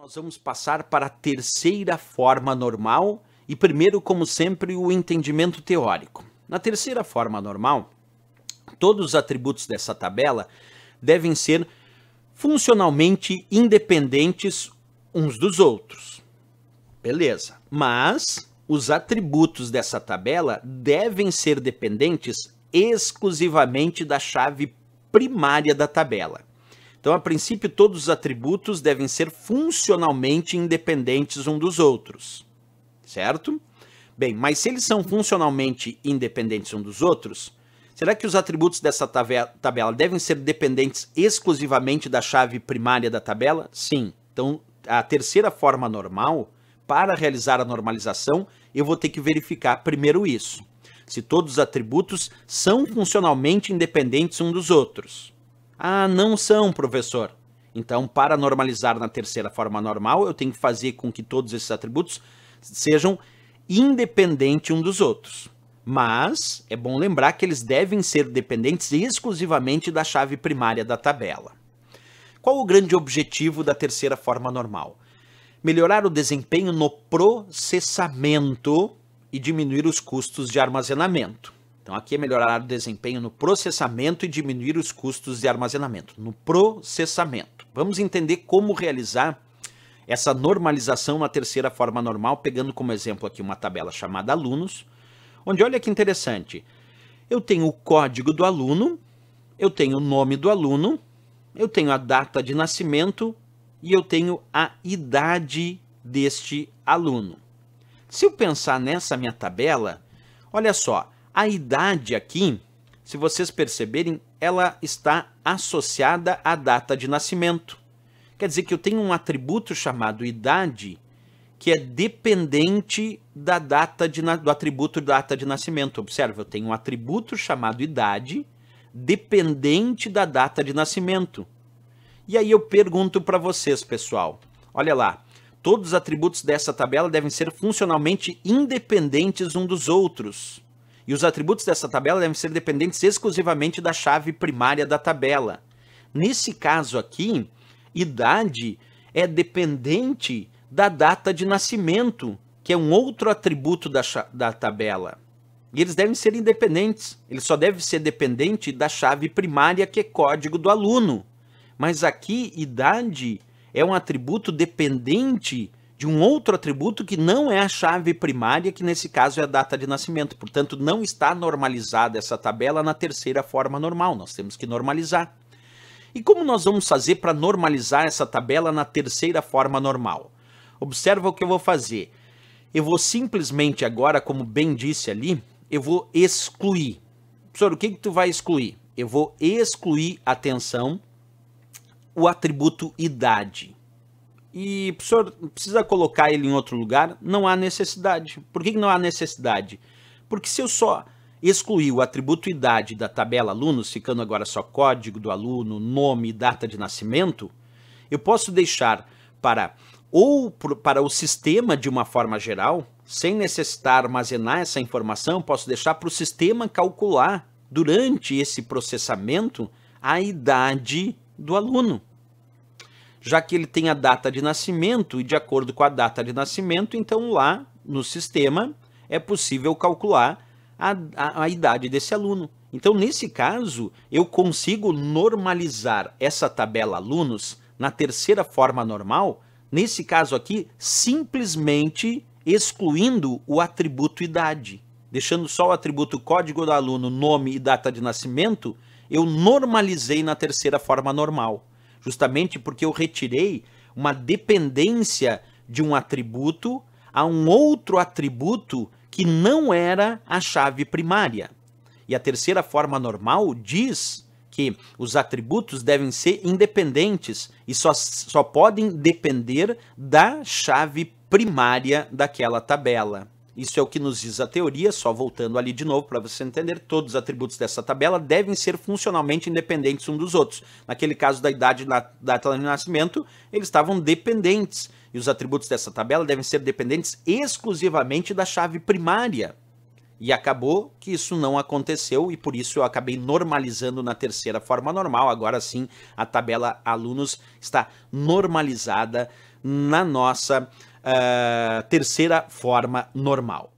nós vamos passar para a terceira forma normal e primeiro, como sempre, o entendimento teórico. Na terceira forma normal, todos os atributos dessa tabela devem ser funcionalmente independentes uns dos outros. Beleza. Mas os atributos dessa tabela devem ser dependentes exclusivamente da chave primária da tabela. Então, a princípio, todos os atributos devem ser funcionalmente independentes um dos outros, certo? Bem, mas se eles são funcionalmente independentes um dos outros, será que os atributos dessa tabela devem ser dependentes exclusivamente da chave primária da tabela? Sim. Então, a terceira forma normal, para realizar a normalização, eu vou ter que verificar primeiro isso. Se todos os atributos são funcionalmente independentes um dos outros. Ah, não são, professor. Então, para normalizar na terceira forma normal, eu tenho que fazer com que todos esses atributos sejam independentes um dos outros. Mas é bom lembrar que eles devem ser dependentes exclusivamente da chave primária da tabela. Qual o grande objetivo da terceira forma normal? Melhorar o desempenho no processamento e diminuir os custos de armazenamento. Então aqui é melhorar o desempenho no processamento e diminuir os custos de armazenamento. No processamento. Vamos entender como realizar essa normalização na terceira forma normal, pegando como exemplo aqui uma tabela chamada alunos, onde olha que interessante. Eu tenho o código do aluno, eu tenho o nome do aluno, eu tenho a data de nascimento e eu tenho a idade deste aluno. Se eu pensar nessa minha tabela, olha só, a idade aqui, se vocês perceberem, ela está associada à data de nascimento. Quer dizer que eu tenho um atributo chamado idade que é dependente da data de, do atributo data de nascimento. Observa, eu tenho um atributo chamado idade dependente da data de nascimento. E aí eu pergunto para vocês, pessoal. Olha lá, todos os atributos dessa tabela devem ser funcionalmente independentes um dos outros e os atributos dessa tabela devem ser dependentes exclusivamente da chave primária da tabela. Nesse caso aqui, idade é dependente da data de nascimento, que é um outro atributo da, da tabela. E eles devem ser independentes. Ele só deve ser dependente da chave primária, que é código do aluno. Mas aqui, idade é um atributo dependente de um outro atributo que não é a chave primária, que nesse caso é a data de nascimento. Portanto, não está normalizada essa tabela na terceira forma normal. Nós temos que normalizar. E como nós vamos fazer para normalizar essa tabela na terceira forma normal? Observa o que eu vou fazer. Eu vou simplesmente agora, como bem disse ali, eu vou excluir. Professor, o que, que tu vai excluir? Eu vou excluir, atenção, o atributo idade e o professor precisa colocar ele em outro lugar, não há necessidade. Por que não há necessidade? Porque se eu só excluir o atributo idade da tabela alunos, ficando agora só código do aluno, nome e data de nascimento, eu posso deixar para ou para o sistema de uma forma geral, sem necessitar armazenar essa informação, posso deixar para o sistema calcular durante esse processamento a idade do aluno já que ele tem a data de nascimento e de acordo com a data de nascimento, então lá no sistema é possível calcular a, a, a idade desse aluno. Então, nesse caso, eu consigo normalizar essa tabela alunos na terceira forma normal, nesse caso aqui, simplesmente excluindo o atributo idade. Deixando só o atributo código do aluno, nome e data de nascimento, eu normalizei na terceira forma normal justamente porque eu retirei uma dependência de um atributo a um outro atributo que não era a chave primária. E a terceira forma normal diz que os atributos devem ser independentes e só, só podem depender da chave primária daquela tabela. Isso é o que nos diz a teoria, só voltando ali de novo para você entender, todos os atributos dessa tabela devem ser funcionalmente independentes um dos outros. Naquele caso da idade na data de nascimento, eles estavam dependentes, e os atributos dessa tabela devem ser dependentes exclusivamente da chave primária. E acabou que isso não aconteceu e por isso eu acabei normalizando na terceira forma normal. Agora sim, a tabela alunos está normalizada na nossa ah, terceira forma normal.